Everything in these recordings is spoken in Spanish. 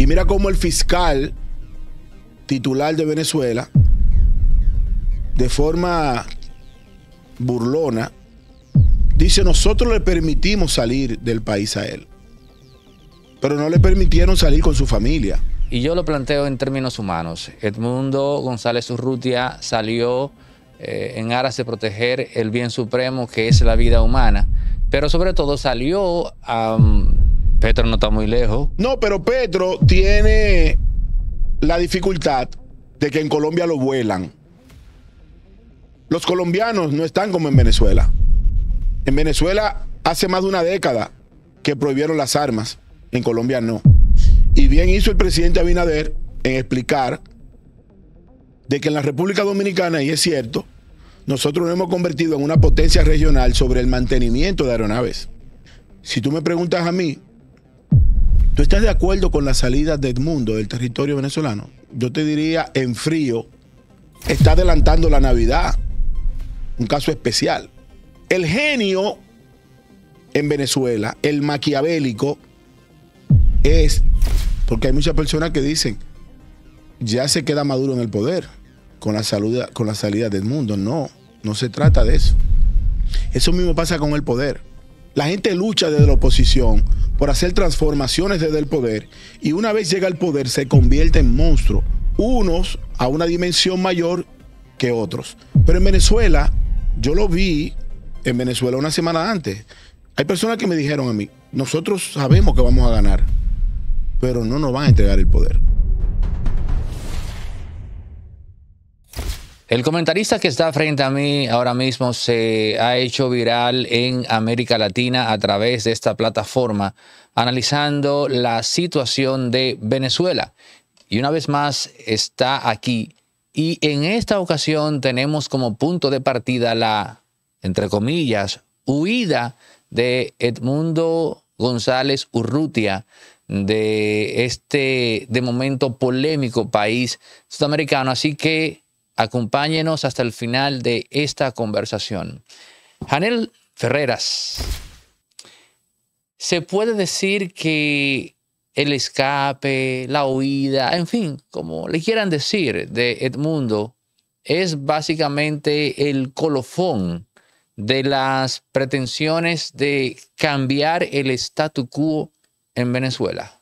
Y mira cómo el fiscal titular de Venezuela, de forma burlona, dice, nosotros le permitimos salir del país a él, pero no le permitieron salir con su familia. Y yo lo planteo en términos humanos. Edmundo González Urrutia salió eh, en aras de proteger el bien supremo que es la vida humana, pero sobre todo salió a... Petro no está muy lejos. No, pero Petro tiene la dificultad de que en Colombia lo vuelan. Los colombianos no están como en Venezuela. En Venezuela hace más de una década que prohibieron las armas, en Colombia no. Y bien hizo el presidente Abinader en explicar de que en la República Dominicana, y es cierto, nosotros nos hemos convertido en una potencia regional sobre el mantenimiento de aeronaves. Si tú me preguntas a mí, ¿Tú estás de acuerdo con la salida de Edmundo del territorio venezolano? Yo te diría, en frío, está adelantando la Navidad. Un caso especial. El genio en Venezuela, el maquiavélico, es, porque hay muchas personas que dicen, ya se queda Maduro en el poder con la, salud con la salida del mundo. No, no se trata de eso. Eso mismo pasa con el poder. La gente lucha desde la oposición por hacer transformaciones desde el poder y una vez llega al poder se convierte en monstruo, unos a una dimensión mayor que otros. Pero en Venezuela, yo lo vi en Venezuela una semana antes. Hay personas que me dijeron a mí, nosotros sabemos que vamos a ganar, pero no nos van a entregar el poder. El comentarista que está frente a mí ahora mismo se ha hecho viral en América Latina a través de esta plataforma, analizando la situación de Venezuela. Y una vez más está aquí. Y en esta ocasión tenemos como punto de partida la, entre comillas, huida de Edmundo González Urrutia de este, de momento polémico país sudamericano. Así que Acompáñenos hasta el final de esta conversación. Janel Ferreras, se puede decir que el escape, la huida, en fin, como le quieran decir, de Edmundo, es básicamente el colofón de las pretensiones de cambiar el statu quo en Venezuela?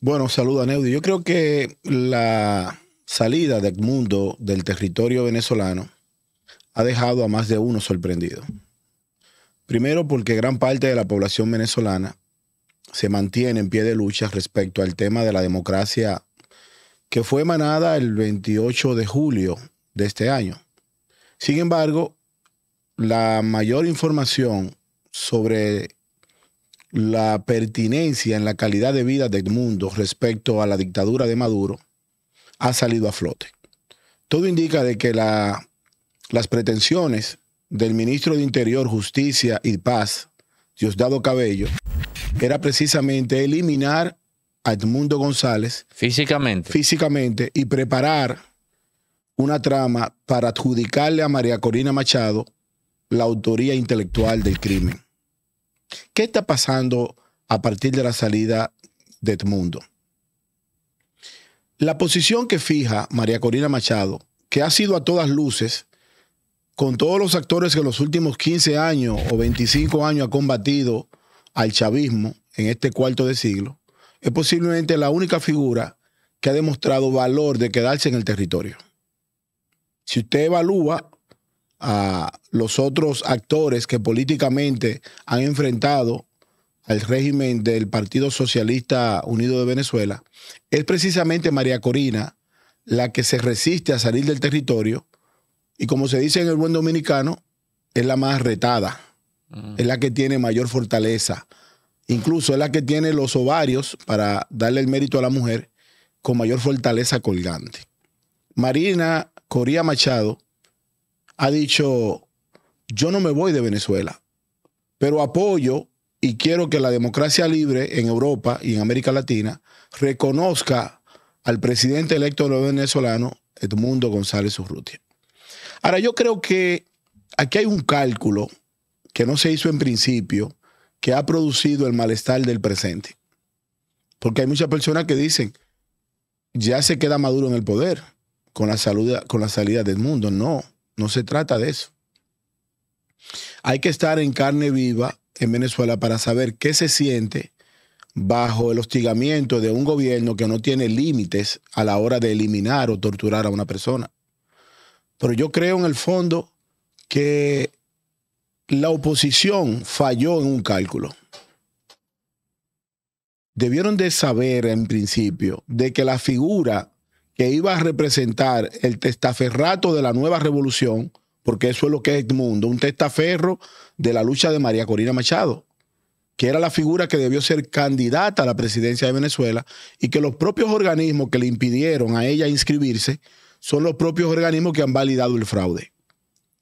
Bueno, saluda Neudi. Yo creo que la, salida de Edmundo del territorio venezolano ha dejado a más de uno sorprendido. Primero porque gran parte de la población venezolana se mantiene en pie de lucha respecto al tema de la democracia que fue emanada el 28 de julio de este año. Sin embargo, la mayor información sobre la pertinencia en la calidad de vida de Edmundo respecto a la dictadura de Maduro ha salido a flote. Todo indica de que las pretensiones del ministro de Interior, Justicia y Paz, Diosdado Cabello, era precisamente eliminar a Edmundo González físicamente, físicamente y preparar una trama para adjudicarle a María Corina Machado la autoría intelectual del crimen. ¿Qué está pasando a partir de la salida de Edmundo? La posición que fija María Corina Machado, que ha sido a todas luces, con todos los actores que en los últimos 15 años o 25 años ha combatido al chavismo en este cuarto de siglo, es posiblemente la única figura que ha demostrado valor de quedarse en el territorio. Si usted evalúa a los otros actores que políticamente han enfrentado al régimen del Partido Socialista Unido de Venezuela, es precisamente María Corina la que se resiste a salir del territorio y como se dice en el buen dominicano, es la más retada, mm. es la que tiene mayor fortaleza, incluso es la que tiene los ovarios, para darle el mérito a la mujer, con mayor fortaleza colgante. Marina Coría Machado ha dicho, yo no me voy de Venezuela, pero apoyo y quiero que la democracia libre en Europa y en América Latina reconozca al presidente electo venezolano, Edmundo González Urrutia. Ahora, yo creo que aquí hay un cálculo que no se hizo en principio, que ha producido el malestar del presente. Porque hay muchas personas que dicen, ya se queda Maduro en el poder con la, con la salida del mundo. No, no se trata de eso. Hay que estar en carne viva en Venezuela para saber qué se siente bajo el hostigamiento de un gobierno que no tiene límites a la hora de eliminar o torturar a una persona. Pero yo creo en el fondo que la oposición falló en un cálculo. Debieron de saber en principio de que la figura que iba a representar el testaferrato de la nueva revolución porque eso es lo que es Edmundo, un testaferro de la lucha de María Corina Machado, que era la figura que debió ser candidata a la presidencia de Venezuela y que los propios organismos que le impidieron a ella inscribirse son los propios organismos que han validado el fraude.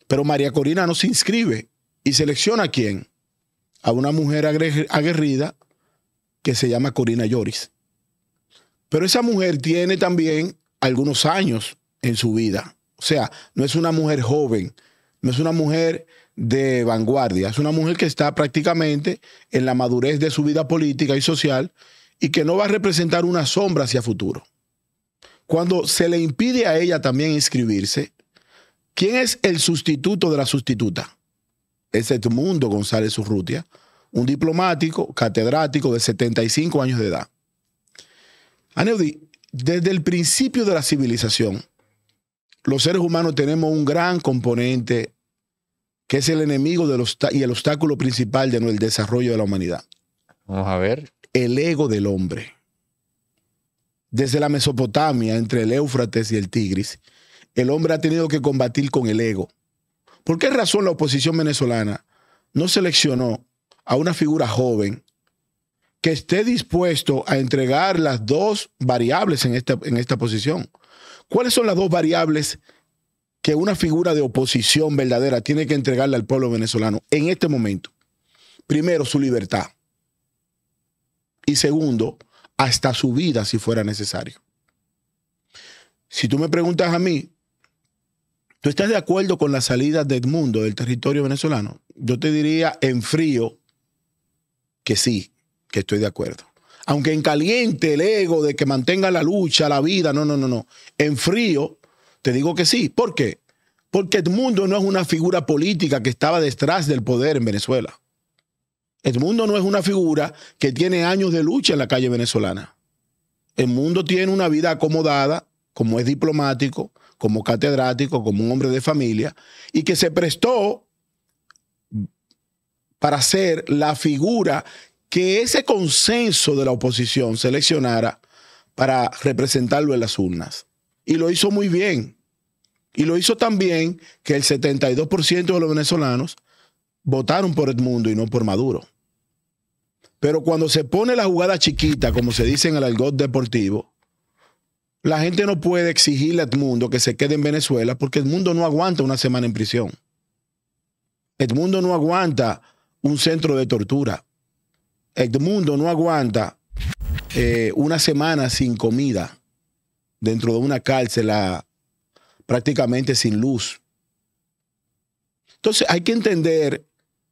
Pero María Corina no se inscribe y selecciona a quién? A una mujer aguerrida que se llama Corina Lloris. Pero esa mujer tiene también algunos años en su vida. O sea, no es una mujer joven, no es una mujer de vanguardia, es una mujer que está prácticamente en la madurez de su vida política y social y que no va a representar una sombra hacia futuro. Cuando se le impide a ella también inscribirse, ¿quién es el sustituto de la sustituta? Es mundo González Urrutia, un diplomático, catedrático de 75 años de edad. Aneudi, desde el principio de la civilización, los seres humanos tenemos un gran componente que es el enemigo de los, y el obstáculo principal de, el desarrollo de la humanidad. Vamos a ver. El ego del hombre. Desde la Mesopotamia, entre el Éufrates y el Tigris, el hombre ha tenido que combatir con el ego. ¿Por qué razón la oposición venezolana no seleccionó a una figura joven que esté dispuesto a entregar las dos variables en esta, en esta posición? ¿Cuáles son las dos variables que una figura de oposición verdadera tiene que entregarle al pueblo venezolano en este momento? Primero, su libertad. Y segundo, hasta su vida si fuera necesario. Si tú me preguntas a mí, ¿tú estás de acuerdo con la salida de Edmundo del territorio venezolano? Yo te diría en frío que sí, que estoy de acuerdo aunque en caliente el ego de que mantenga la lucha, la vida, no, no, no, no. En frío, te digo que sí. ¿Por qué? Porque Edmundo no es una figura política que estaba detrás del poder en Venezuela. Edmundo no es una figura que tiene años de lucha en la calle venezolana. Edmundo tiene una vida acomodada, como es diplomático, como catedrático, como un hombre de familia, y que se prestó para ser la figura que ese consenso de la oposición seleccionara para representarlo en las urnas. Y lo hizo muy bien. Y lo hizo tan bien que el 72% de los venezolanos votaron por Edmundo y no por Maduro. Pero cuando se pone la jugada chiquita, como se dice en el argot deportivo, la gente no puede exigirle a Edmundo que se quede en Venezuela porque Edmundo no aguanta una semana en prisión. Edmundo no aguanta un centro de tortura. Eh, el mundo no aguanta eh, una semana sin comida dentro de una cárcel ah, prácticamente sin luz. Entonces hay que entender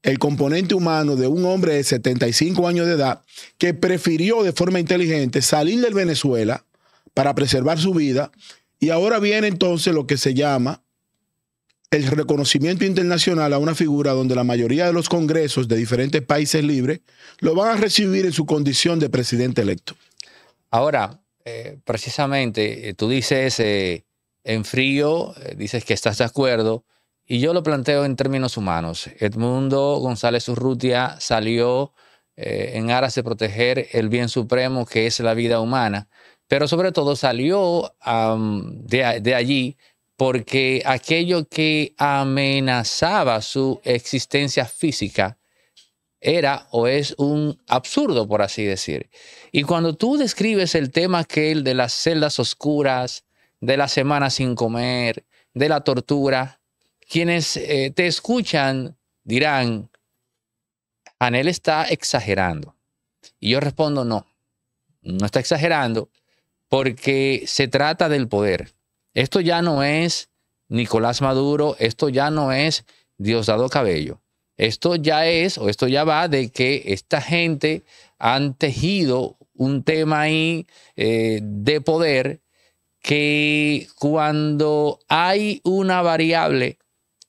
el componente humano de un hombre de 75 años de edad que prefirió de forma inteligente salir del Venezuela para preservar su vida y ahora viene entonces lo que se llama el reconocimiento internacional a una figura donde la mayoría de los congresos de diferentes países libres lo van a recibir en su condición de presidente electo. Ahora, eh, precisamente, eh, tú dices eh, en frío, dices que estás de acuerdo, y yo lo planteo en términos humanos. Edmundo González Urrutia salió en aras de proteger el bien supremo que es la vida humana, pero sobre todo salió de, de allí porque aquello que amenazaba su existencia física era o es un absurdo, por así decir. Y cuando tú describes el tema aquel de las celdas oscuras, de la semana sin comer, de la tortura, quienes eh, te escuchan dirán, Anel está exagerando. Y yo respondo, no, no está exagerando porque se trata del poder esto ya no es Nicolás Maduro, esto ya no es Diosdado Cabello. Esto ya es, o esto ya va, de que esta gente han tejido un tema ahí eh, de poder que cuando hay una variable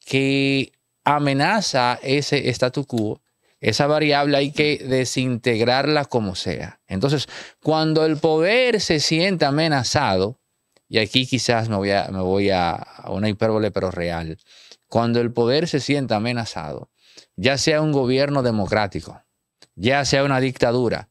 que amenaza ese statu quo, esa variable hay que desintegrarla como sea. Entonces, cuando el poder se siente amenazado, y aquí quizás me voy a, una hipérbole, pero real. Cuando el poder se sienta amenazado, ya sea un gobierno democrático, ya sea una dictadura,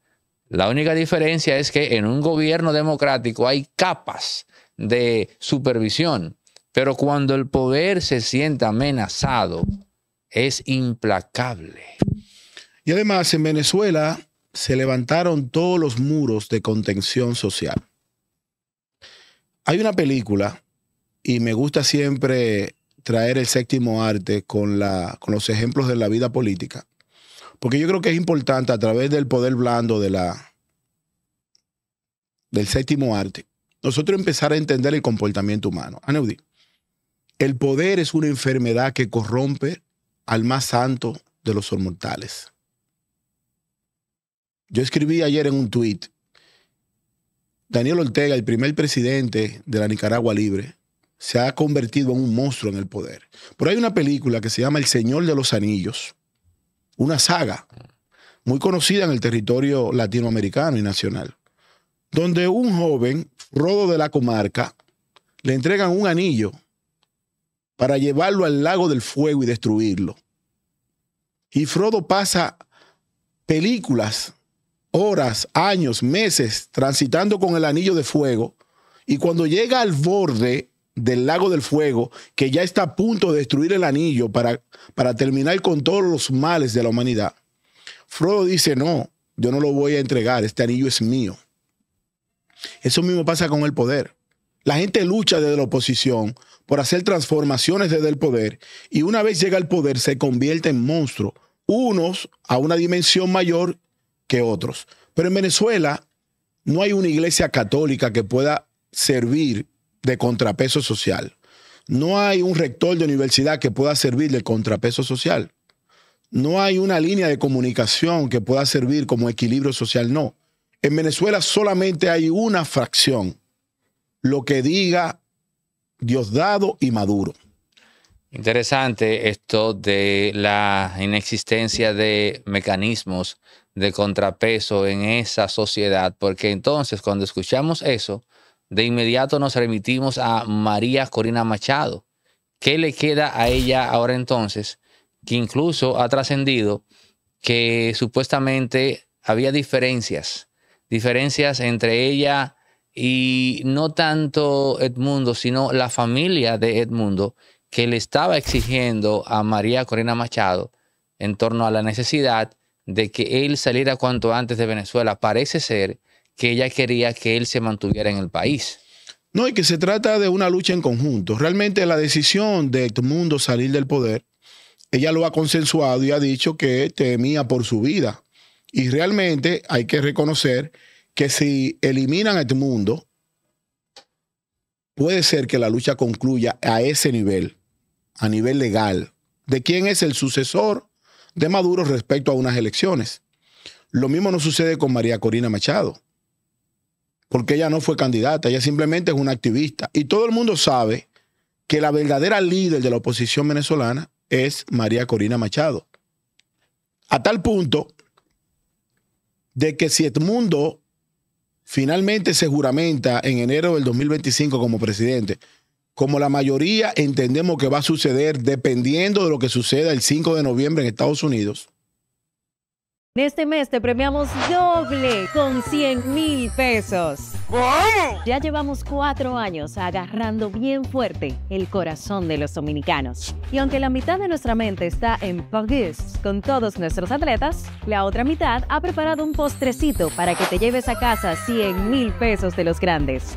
la única diferencia es que en un gobierno democrático hay capas de supervisión, pero cuando el poder se sienta amenazado, es implacable. Y además en Venezuela se levantaron todos los muros de contención social. Hay una película y me gusta siempre traer el séptimo arte con, la, con los ejemplos de la vida política. Porque yo creo que es importante a través del poder blando de la, del séptimo arte, nosotros empezar a entender el comportamiento humano. Aneudi, el poder es una enfermedad que corrompe al más santo de los mortales. Yo escribí ayer en un tuit Daniel Ortega, el primer presidente de la Nicaragua Libre, se ha convertido en un monstruo en el poder. Pero hay una película que se llama El Señor de los Anillos, una saga muy conocida en el territorio latinoamericano y nacional, donde un joven, Frodo de la comarca, le entregan un anillo para llevarlo al lago del fuego y destruirlo. Y Frodo pasa películas horas, años, meses transitando con el anillo de fuego y cuando llega al borde del lago del fuego, que ya está a punto de destruir el anillo para, para terminar con todos los males de la humanidad, Frodo dice, no, yo no lo voy a entregar, este anillo es mío. Eso mismo pasa con el poder. La gente lucha desde la oposición por hacer transformaciones desde el poder y una vez llega al poder se convierte en monstruo, unos a una dimensión mayor que otros. Pero en Venezuela no hay una iglesia católica que pueda servir de contrapeso social. No hay un rector de universidad que pueda servir de contrapeso social. No hay una línea de comunicación que pueda servir como equilibrio social, no. En Venezuela solamente hay una fracción, lo que diga Diosdado y Maduro. Interesante esto de la inexistencia de mecanismos de contrapeso en esa sociedad, porque entonces cuando escuchamos eso, de inmediato nos remitimos a María Corina Machado. ¿Qué le queda a ella ahora entonces? Que incluso ha trascendido que supuestamente había diferencias, diferencias entre ella y no tanto Edmundo, sino la familia de Edmundo, que le estaba exigiendo a María Corina Machado en torno a la necesidad de que él saliera cuanto antes de Venezuela. Parece ser que ella quería que él se mantuviera en el país. No, y que se trata de una lucha en conjunto. Realmente la decisión de Edmundo salir del poder, ella lo ha consensuado y ha dicho que temía por su vida. Y realmente hay que reconocer que si eliminan a Edmundo, puede ser que la lucha concluya a ese nivel, a nivel legal. ¿De quién es el sucesor? de Maduro respecto a unas elecciones. Lo mismo no sucede con María Corina Machado, porque ella no fue candidata, ella simplemente es una activista. Y todo el mundo sabe que la verdadera líder de la oposición venezolana es María Corina Machado. A tal punto de que si Edmundo finalmente se juramenta en enero del 2025 como presidente, como la mayoría entendemos que va a suceder dependiendo de lo que suceda el 5 de noviembre en Estados Unidos. En este mes te premiamos doble con 100 mil pesos. Ya llevamos cuatro años agarrando bien fuerte el corazón de los dominicanos. Y aunque la mitad de nuestra mente está en París con todos nuestros atletas, la otra mitad ha preparado un postrecito para que te lleves a casa 100 mil pesos de los grandes.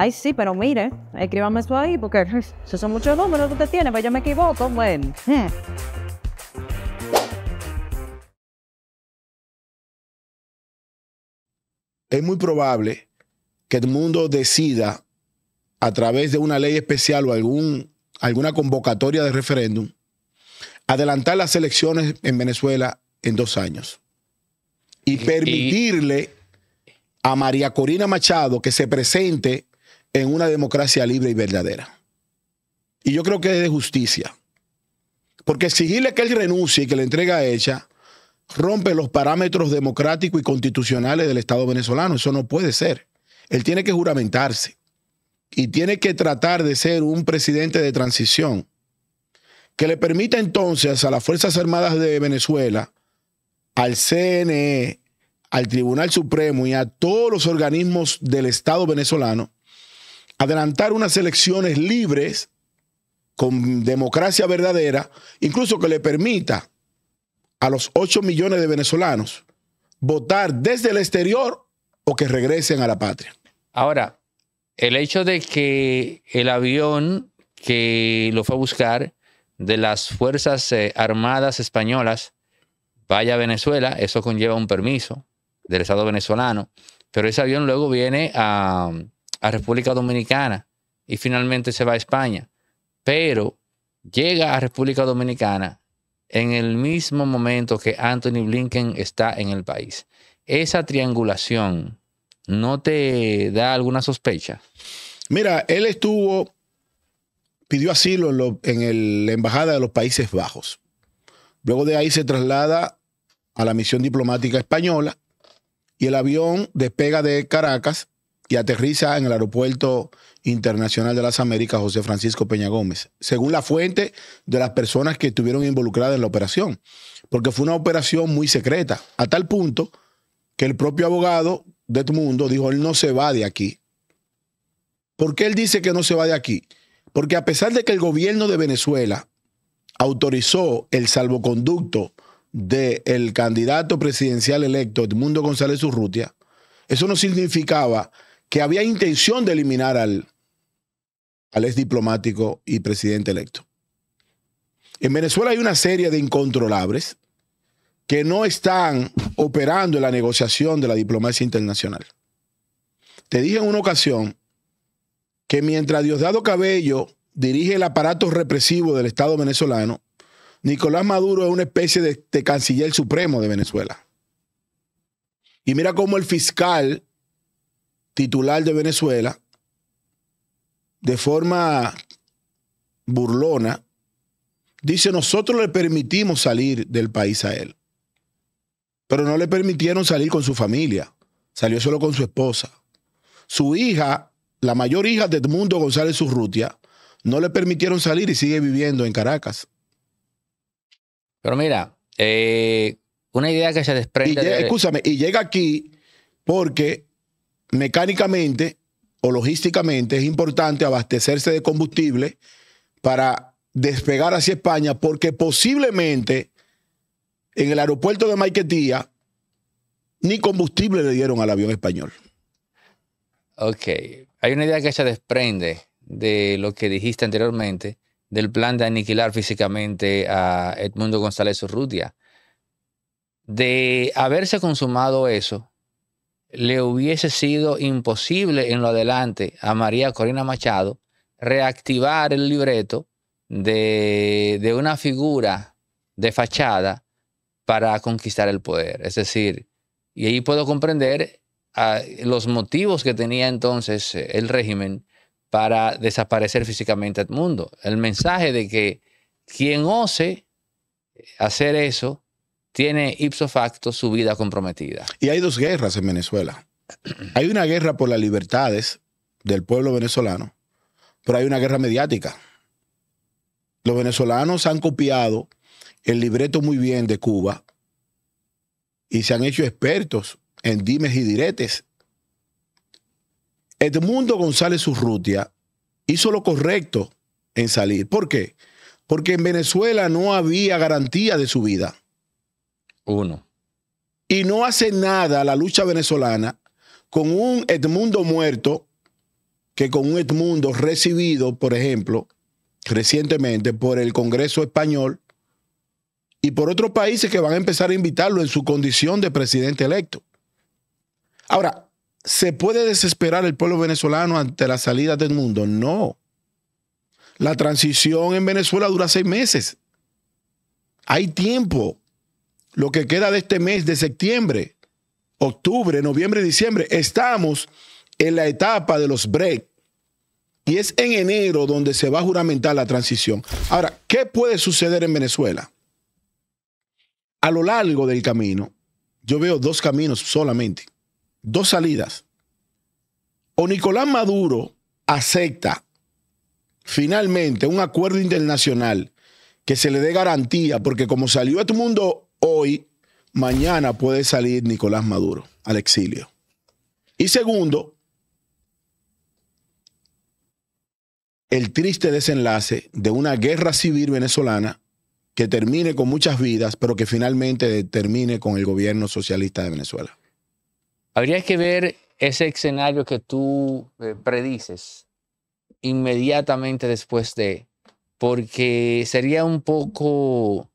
Ay, sí, pero mire, escríbame eso ahí, porque esos son muchos números que usted tiene, pero pues yo me equivoco. Bueno. Hmm. Es muy probable que el mundo decida, a través de una ley especial o algún, alguna convocatoria de referéndum, adelantar las elecciones en Venezuela en dos años y permitirle a María Corina Machado que se presente en una democracia libre y verdadera. Y yo creo que es de justicia. Porque exigirle que él renuncie y que la entrega ella rompe los parámetros democráticos y constitucionales del Estado venezolano. Eso no puede ser. Él tiene que juramentarse y tiene que tratar de ser un presidente de transición que le permita entonces a las Fuerzas Armadas de Venezuela, al CNE, al Tribunal Supremo y a todos los organismos del Estado venezolano adelantar unas elecciones libres, con democracia verdadera, incluso que le permita a los 8 millones de venezolanos votar desde el exterior o que regresen a la patria. Ahora, el hecho de que el avión que lo fue a buscar de las Fuerzas eh, Armadas Españolas vaya a Venezuela, eso conlleva un permiso del Estado venezolano, pero ese avión luego viene a, a República Dominicana y finalmente se va a España. Pero llega a República Dominicana en el mismo momento que Anthony Blinken está en el país. Esa triangulación no te da alguna sospecha. Mira, él estuvo, pidió asilo en, el, la Embajada de los Países Bajos. Luego de ahí se traslada a la misión diplomática española y el avión despega de Caracas y aterriza en el Aeropuerto Internacional de las Américas José Francisco Peña Gómez, según la fuente de las personas que estuvieron involucradas en la operación, porque fue una operación muy secreta, a tal punto que el propio abogado de Edmundo dijo, él no se va de aquí. ¿Por qué él dice que no se va de aquí? Porque a pesar de que el gobierno de Venezuela autorizó el salvoconducto del candidato presidencial electo Edmundo González Urrutia, eso no significaba que había intención de eliminar al, al ex diplomático y presidente electo. En Venezuela hay una serie de incontrolables que no están operando en la negociación de la diplomacia internacional. Te dije en una ocasión que mientras Diosdado Cabello dirige el aparato represivo del Estado venezolano, Nicolás Maduro es una especie de canciller supremo de Venezuela. Y mira cómo el fiscal titular de Venezuela, de forma burlona, dice, nosotros le permitimos salir del país a él, pero no le permitieron salir con su familia, salió solo con su esposa. Su hija, la mayor hija de Edmundo González Urrutia, no le permitieron salir y sigue viviendo en Caracas. Pero mira, eh, una idea que se desprende. y llega aquí porque mecánicamente o logísticamente es importante abastecerse de combustible para despegar hacia España, porque posiblemente en el aeropuerto de Maiquetía ni combustible le dieron al avión español. Ok, hay una idea que se desprende de lo que dijiste anteriormente, del plan de aniquilar físicamente a Edmundo González Urrutia. De haberse consumado eso, le hubiese sido imposible en lo adelante a María Corina Machado reactivar el libreto de, de una figura de fachada para conquistar el poder. Es decir, y ahí puedo comprender ah, los motivos que tenía entonces eh, el régimen para desaparecer físicamente al mundo. El mensaje de que quien ose hacer eso tiene ipso facto su vida comprometida. Y hay dos guerras en Venezuela. Hay una guerra por las libertades del pueblo venezolano, pero hay una guerra mediática. Los venezolanos han copiado el libreto muy bien de Cuba y se han hecho expertos en dimes y diretes. Edmundo González Urrutia hizo lo correcto en salir. ¿Por qué? Porque en Venezuela no había garantía de su vida. Uno. Y no hace nada la lucha venezolana con un Edmundo muerto que con un Edmundo recibido, por ejemplo, recientemente por el Congreso Español y por otros países que van a empezar a invitarlo en su condición de presidente electo. Ahora, ¿se puede desesperar el pueblo venezolano ante la salida de Edmundo? No. La transición en Venezuela dura seis meses. Hay tiempo lo que queda de este mes de septiembre, octubre, noviembre diciembre, estamos en la etapa de los break. Y es en enero donde se va a juramentar la transición. Ahora, ¿qué puede suceder en Venezuela? A lo largo del camino, yo veo dos caminos solamente, dos salidas. O Nicolás Maduro acepta finalmente un acuerdo internacional que se le dé garantía, porque como salió este mundo hoy, mañana puede salir Nicolás Maduro al exilio. Y segundo, el triste desenlace de una guerra civil venezolana que termine con muchas vidas, pero que finalmente termine con el gobierno socialista de Venezuela. Habría que ver ese escenario que tú eh, predices inmediatamente después de, porque sería un poco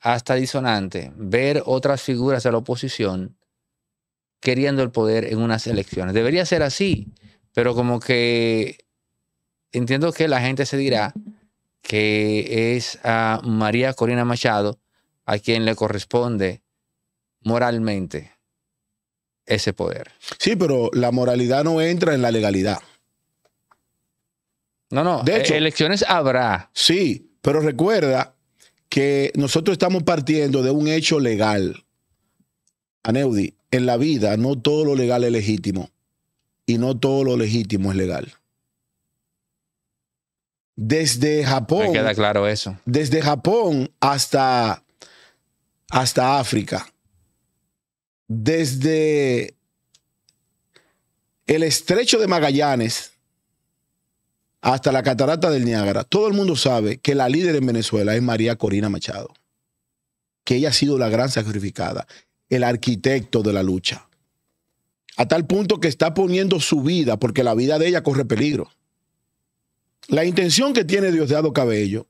hasta disonante ver otras figuras de la oposición queriendo el poder en unas elecciones. Debería ser así, pero como que entiendo que la gente se dirá que es a María Corina Machado a quien le corresponde moralmente ese poder. Sí, pero la moralidad no entra en la legalidad. No, no, de eh, elecciones habrá. Sí, pero recuerda que nosotros estamos partiendo de un hecho legal. Aneudi, en la vida no todo lo legal es legítimo y no todo lo legítimo es legal. Desde Japón. Me queda claro eso. Desde Japón hasta, hasta África. Desde el estrecho de Magallanes hasta la catarata del Niágara, todo el mundo sabe que la líder en Venezuela es María Corina Machado, que ella ha sido la gran sacrificada, el arquitecto de la lucha, a tal punto que está poniendo su vida, porque la vida de ella corre peligro. La intención que tiene Dios de Diosdado Cabello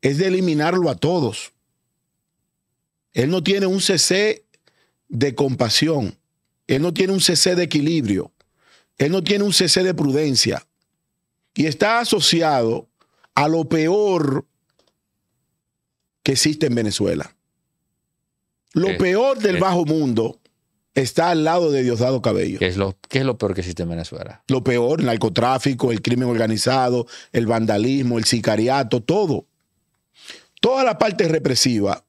es de eliminarlo a todos. Él no tiene un CC de compasión, él no tiene un CC de equilibrio, él no tiene un CC de prudencia, y está asociado a lo peor que existe en Venezuela. Lo peor del bajo mundo está al lado de Diosdado Cabello. es, lo, ¿Qué es lo peor que existe en Venezuela? Lo peor, el narcotráfico, el crimen organizado, el vandalismo, el sicariato, todo. Toda la parte represiva.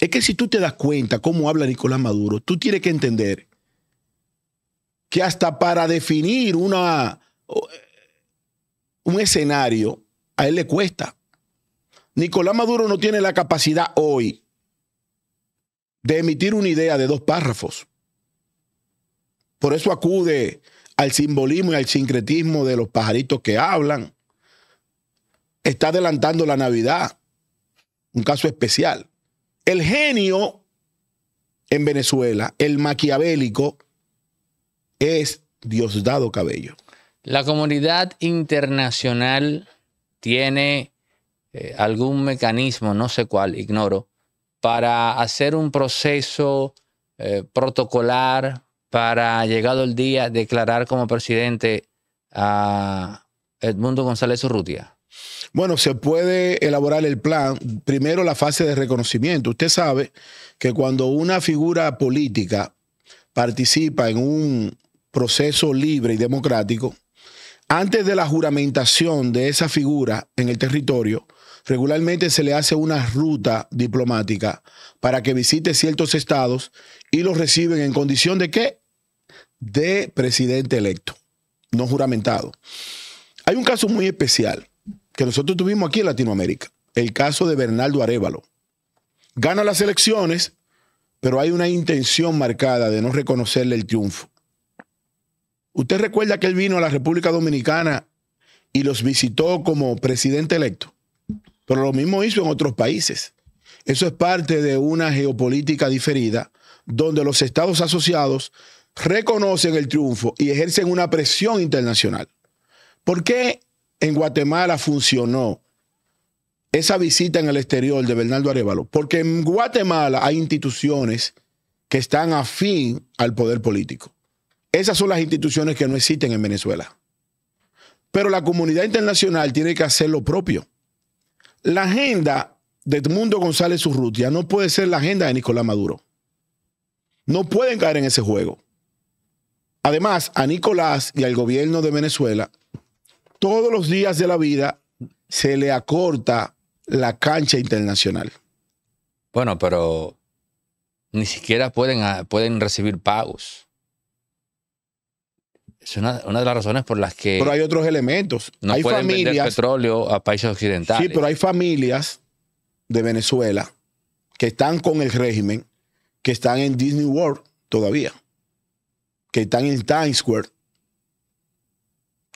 Es que si tú te das cuenta cómo habla Nicolás Maduro, tú tienes que entender que hasta para definir una, eh, un escenario, a él le cuesta. Nicolás Maduro no tiene la capacidad hoy de emitir una idea de dos párrafos. Por eso acude al simbolismo y al sincretismo de los pajaritos que hablan. Está adelantando la Navidad, un caso especial. El genio en Venezuela, el maquiavélico, es Diosdado Cabello. La comunidad internacional tiene eh, algún mecanismo, no sé cuál, ignoro, para hacer un proceso eh, protocolar para, llegado el día, declarar como presidente a Edmundo González Urrutia? Bueno, se puede elaborar el plan. Primero la fase de reconocimiento. Usted sabe que cuando una figura política participa en un proceso libre y democrático, antes de la juramentación de esa figura en el territorio, regularmente se le hace una ruta diplomática para que visite ciertos estados y los reciben en condición de qué? De presidente electo, no juramentado. Hay un caso muy especial que nosotros tuvimos aquí en Latinoamérica, el caso de Bernardo Arevalo. Gana las elecciones, pero hay una intención marcada de no reconocerle el triunfo. ¿Usted recuerda que él vino a la República Dominicana y los visitó como presidente electo? Pero lo mismo hizo en otros países. Eso es parte de una geopolítica diferida donde los estados asociados reconocen el triunfo y ejercen una presión internacional. ¿Por qué en Guatemala funcionó esa visita en el exterior de Bernardo Arevalo? Porque en Guatemala hay instituciones que están afín al poder político. Esas son las instituciones que no existen en Venezuela. Pero la comunidad internacional tiene que hacer lo propio. La agenda de Edmundo González Urrutia no puede ser la agenda de Nicolás Maduro. No pueden caer en ese juego. Además, a Nicolás y al gobierno de Venezuela, todos los días de la vida se le acorta la cancha internacional. Bueno, pero ni siquiera pueden, ah, pueden recibir pagos es una, de las razones por las que. Pero hay otros elementos. No hay pueden familias, vender petróleo a países occidentales. Sí, pero hay familias de Venezuela que están con el régimen, que están en Disney World todavía, que están en Times Square,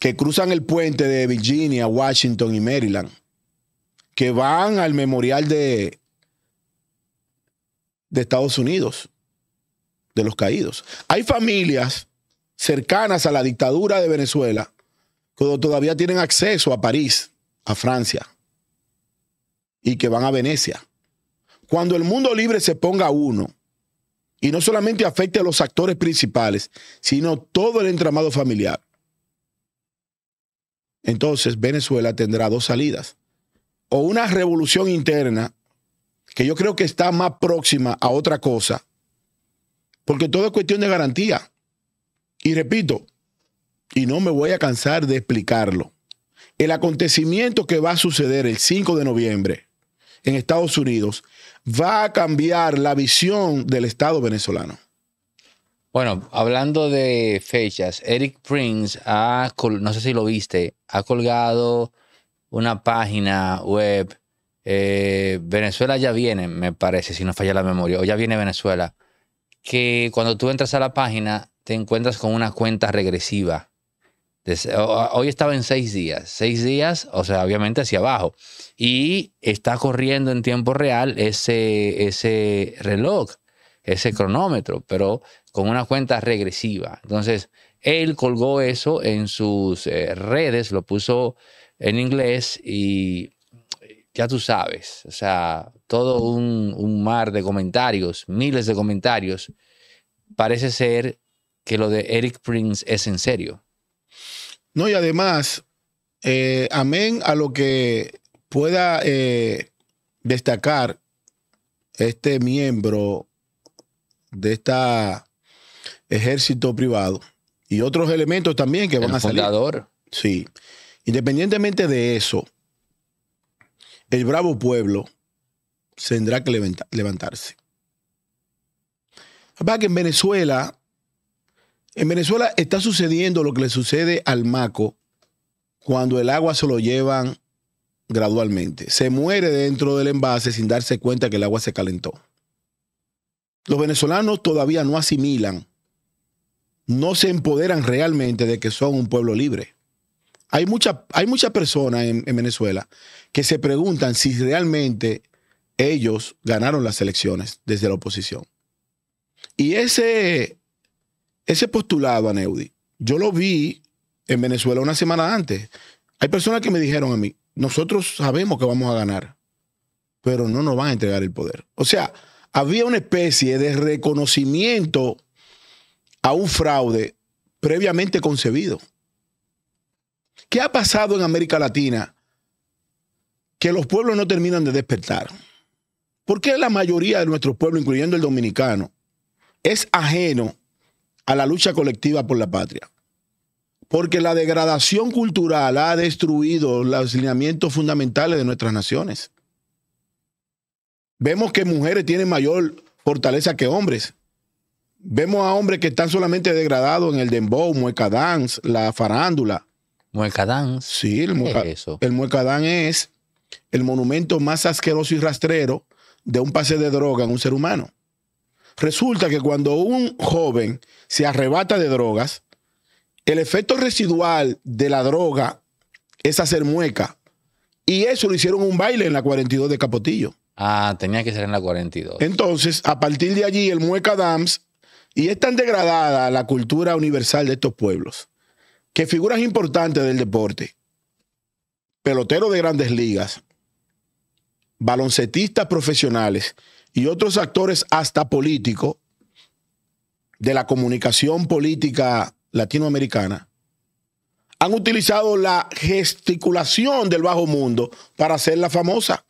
que cruzan el puente de Virginia, Washington y Maryland, que van al memorial de, de Estados Unidos, de los caídos. Hay familias cercanas a la dictadura de Venezuela, cuando todavía tienen acceso a París, a Francia, y que van a Venecia. Cuando el mundo libre se ponga uno, y no solamente afecte a los actores principales, sino todo el entramado familiar, entonces Venezuela tendrá dos salidas. O una revolución interna, que yo creo que está más próxima a otra cosa, porque todo es cuestión de garantía. Y repito, y no me voy a cansar de explicarlo, el acontecimiento que va a suceder el 5 de noviembre en Estados Unidos va a cambiar la visión del Estado venezolano. Bueno, hablando de fechas, Eric Prince ha, no sé si lo viste, ha colgado una página web, eh, Venezuela ya viene, me parece, si no falla la memoria, o ya viene Venezuela, que cuando tú entras a la página te encuentras con una cuenta regresiva. Hoy estaba en seis días, seis días, o sea, obviamente hacia abajo. Y está corriendo en tiempo real ese, ese reloj, ese cronómetro, pero con una cuenta regresiva. Entonces, él colgó eso en sus eh, redes, lo puso en inglés y ya tú sabes, o sea, todo un, un mar de comentarios, miles de comentarios. Parece ser que lo de Eric Prince es en serio. No, y además, eh, amén a lo que pueda eh, destacar este miembro de este ejército privado y otros elementos también que van a salir. Sí. Independientemente de eso, el bravo pueblo tendrá que levantarse. Para que en Venezuela en Venezuela está sucediendo lo que le sucede al maco cuando el agua se lo llevan gradualmente. Se muere dentro del envase sin darse cuenta que el agua se calentó. Los venezolanos todavía no asimilan, no se empoderan realmente de que son un pueblo libre. Hay muchas hay mucha personas en Venezuela que se preguntan si realmente ellos ganaron las elecciones desde la oposición. Y ese ese postulado, Aneudi, yo lo vi en Venezuela una semana antes. Hay personas que me dijeron a mí, nosotros sabemos que vamos a ganar, pero no nos van a entregar el poder. O sea, había una especie de reconocimiento a un fraude previamente concebido. ¿Qué ha pasado en América Latina? Que los pueblos no terminan de despertar. ¿Por qué la mayoría de nuestros pueblos, incluyendo el dominicano, es ajeno a la lucha colectiva por la patria. Porque la degradación cultural ha destruido los lineamientos fundamentales de nuestras naciones. Vemos que mujeres tienen mayor fortaleza que hombres. Vemos a hombres que están solamente degradados en el dembow, mueca la farándula. ¿Mueca Sí, el mueca, el es el monumento más asqueroso y rastrero de un pase de droga en un ser humano. Resulta que cuando un joven se arrebata de drogas, el efecto residual de la droga es hacer mueca. Y eso lo hicieron un baile en la 42 de Capotillo. Ah, tenía que ser en la 42. Entonces, a partir de allí, el Mueca Dams, y es tan degradada la cultura universal de estos pueblos, que figuras importantes del deporte, pelotero de grandes ligas, baloncetistas profesionales, y otros actores hasta políticos de la comunicación política latinoamericana han utilizado la gesticulación del bajo mundo para hacerla famosa.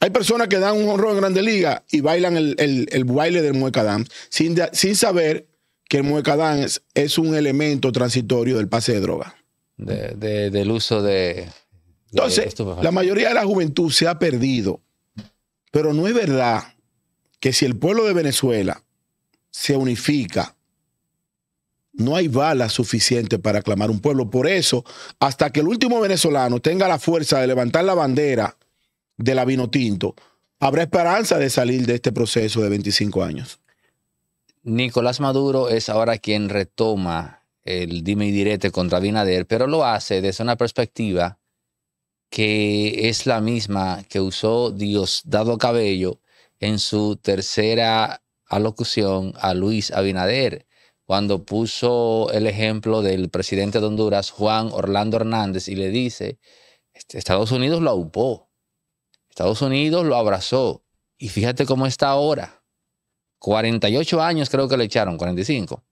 Hay personas que dan un horror en Grande Liga y bailan el, baile del Mueca sin, sin saber que el Mueca Dance es un elemento transitorio del pase de droga. del uso de... Entonces, la mayoría de la juventud se ha perdido pero no es verdad que si el pueblo de Venezuela se unifica, no hay bala suficiente para aclamar un pueblo. Por eso, hasta que el último venezolano tenga la fuerza de levantar la bandera de la vino tinto, habrá esperanza de salir de este proceso de 25 años. Nicolás Maduro es ahora quien retoma el dime y direte contra Binader, pero lo hace desde una perspectiva que es la misma que usó Diosdado Cabello en su tercera alocución a Luis Abinader, cuando puso el ejemplo del presidente de Honduras, Juan Orlando Hernández, y le dice, este, Estados Unidos lo aupó, Estados Unidos lo abrazó, y fíjate cómo está ahora, 48 años creo que le echaron, 45,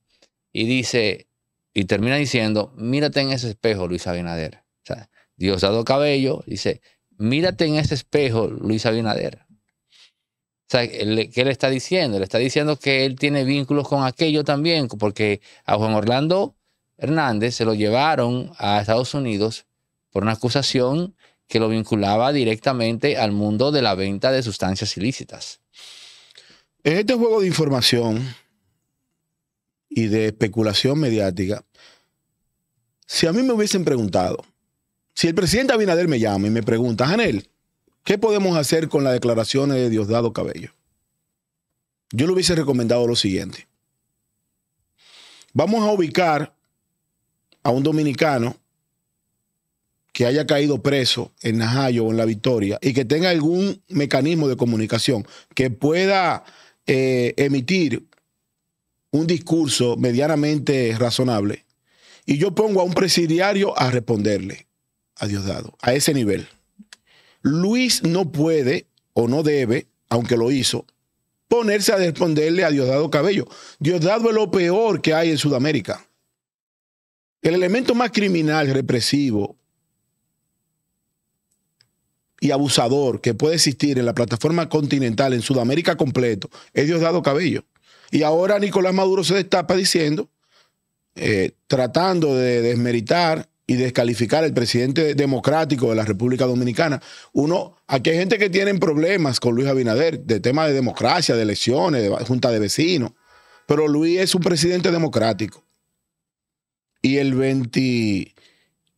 y dice, y termina diciendo, mírate en ese espejo, Luis Abinader. sea, Diosdado Cabello, dice, mírate en ese espejo, Luis Abinader. O sea, ¿qué le está diciendo? Le está diciendo que él tiene vínculos con aquello también, porque a Juan Orlando Hernández se lo llevaron a Estados Unidos por una acusación que lo vinculaba directamente al mundo de la venta de sustancias ilícitas. En este juego de información y de especulación mediática, si a mí me hubiesen preguntado, si el presidente Abinader me llama y me pregunta, Janel, ¿qué podemos hacer con las declaraciones de Diosdado Cabello? Yo le hubiese recomendado lo siguiente. Vamos a ubicar a un dominicano que haya caído preso en Najayo o en La Victoria y que tenga algún mecanismo de comunicación que pueda eh, emitir un discurso medianamente razonable y yo pongo a un presidiario a responderle a Diosdado, a ese nivel. Luis no puede o no debe, aunque lo hizo, ponerse a responderle a Diosdado Cabello. Diosdado es lo peor que hay en Sudamérica. El elemento más criminal, represivo y abusador que puede existir en la plataforma continental, en Sudamérica completo, es Diosdado Cabello. Y ahora Nicolás Maduro se destapa diciendo, eh, tratando de desmeritar y descalificar al presidente democrático de la República Dominicana. Uno, aquí hay gente que tiene problemas con Luis Abinader, de temas de democracia, de elecciones, de junta de vecinos, pero Luis es un presidente democrático. Y el,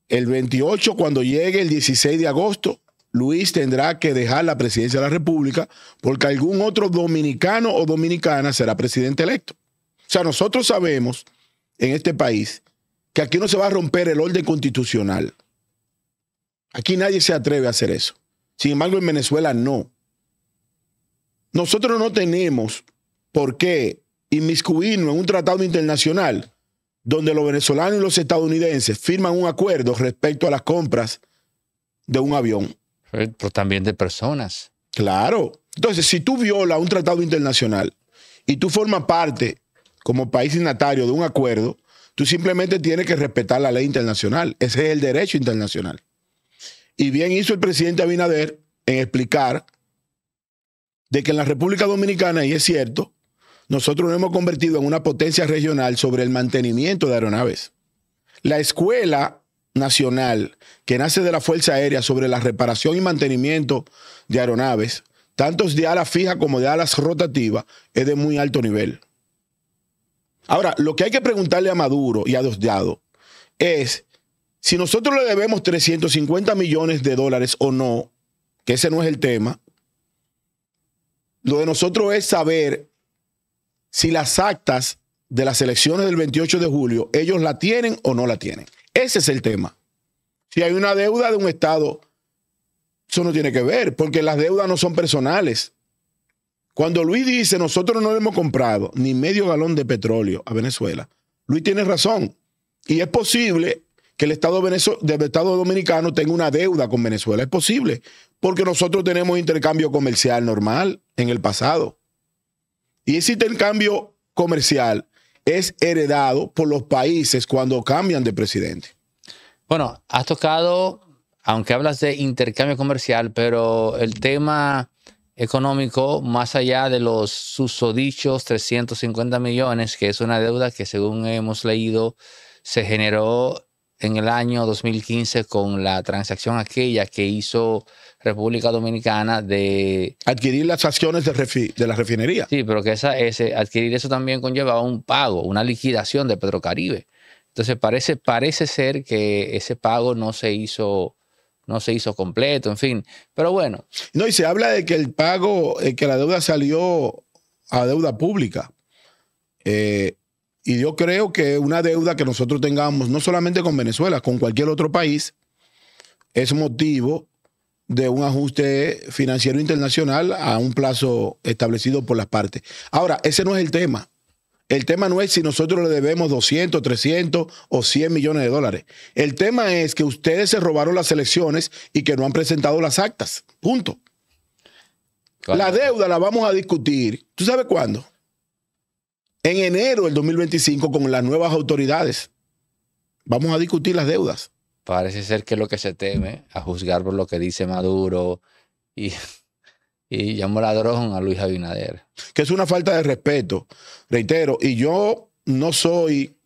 el 28, cuando llegue el 16 de agosto, Luis tendrá que dejar la presidencia de la República porque algún otro dominicano o dominicana será presidente electo. O sea, nosotros sabemos en este país que aquí no se va a romper el orden constitucional. Aquí nadie se atreve a hacer eso. Sin embargo, en Venezuela no. Nosotros no tenemos por qué inmiscuirnos en un tratado internacional donde los venezolanos y los estadounidenses firman un acuerdo respecto a las compras de un avión. Pero también de personas. Claro. Entonces, si tú violas un tratado internacional y tú formas parte como país signatario de un acuerdo, Tú simplemente tienes que respetar la ley internacional. Ese es el derecho internacional. Y bien hizo el presidente Abinader en explicar de que en la República Dominicana, y es cierto, nosotros nos hemos convertido en una potencia regional sobre el mantenimiento de aeronaves. La escuela nacional que nace de la Fuerza Aérea sobre la reparación y mantenimiento de aeronaves, tanto de alas fijas como de alas rotativas, es de muy alto nivel. Ahora, lo que hay que preguntarle a Maduro y a Diosdado es si nosotros le debemos 350 millones de dólares o no, que ese no es el tema. Lo de nosotros es saber si las actas de las elecciones del 28 de julio, ellos la tienen o no la tienen. Ese es el tema. Si hay una deuda de un Estado, eso no tiene que ver, porque las deudas no son personales. Cuando Luis dice, nosotros no le hemos comprado ni medio galón de petróleo a Venezuela, Luis tiene razón. Y es posible que el Estado, Estado Dominicano tenga una deuda con Venezuela. Es posible, porque nosotros tenemos intercambio comercial normal en el pasado. Y ese intercambio comercial es heredado por los países cuando cambian de presidente. Bueno, has tocado, aunque hablas de intercambio comercial, pero el tema económico más allá de los susodichos 350 millones, que es una deuda que según hemos leído se generó en el año 2015 con la transacción aquella que hizo República Dominicana de... Adquirir las acciones de, de la refinería. Sí, pero que esa, adquirir eso también conlleva un pago, una liquidación de Petrocaribe. Entonces parece, parece ser que ese pago no se hizo no se hizo completo, en fin. Pero bueno. No, y se habla de que el pago, eh, que la deuda salió a deuda pública. Eh, y yo creo que una deuda que nosotros tengamos, no solamente con Venezuela, con cualquier otro país, es motivo de un ajuste financiero internacional a un plazo establecido por las partes. Ahora, ese no es el tema. El tema no es si nosotros le debemos 200, 300 o 100 millones de dólares. El tema es que ustedes se robaron las elecciones y que no han presentado las actas. Punto. La deuda la vamos a discutir. ¿Tú sabes cuándo? En enero del 2025 con las nuevas autoridades. Vamos a discutir las deudas. Parece ser que es lo que se teme, a juzgar por lo que dice Maduro y y llamó ladrón a Luis Abinader. Que es una falta de respeto, reitero, y yo no soy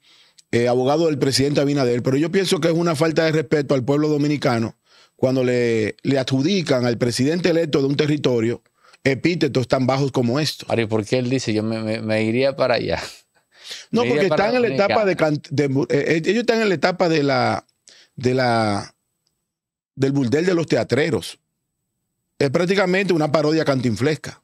eh, abogado del presidente Abinader, pero yo pienso que es una falta de respeto al pueblo dominicano cuando le, le adjudican al presidente electo de un territorio epítetos tan bajos como estos. Ari, ¿por qué él dice, yo me, iría para allá? No, porque están en la etapa de, eh, eh, ellos están en la etapa de la, de la, del burdel de los teatreros es prácticamente una parodia cantinflesca.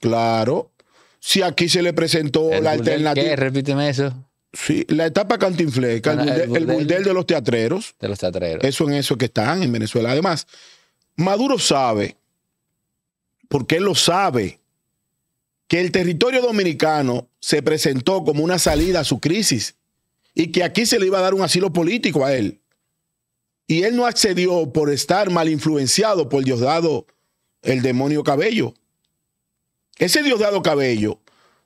Claro, si aquí se le presentó la alternativa. ¿Qué? Repíteme eso. Sí, la etapa cantinflesca, el, bundel de los teatreros. De los teatreros. Eso en eso que están en Venezuela. Además, Maduro sabe, porque él lo sabe, que el territorio dominicano se presentó como una salida a su crisis y que aquí se le iba a dar un asilo político a él y él no accedió por estar mal influenciado por Diosdado, el demonio Cabello. Ese Diosdado Cabello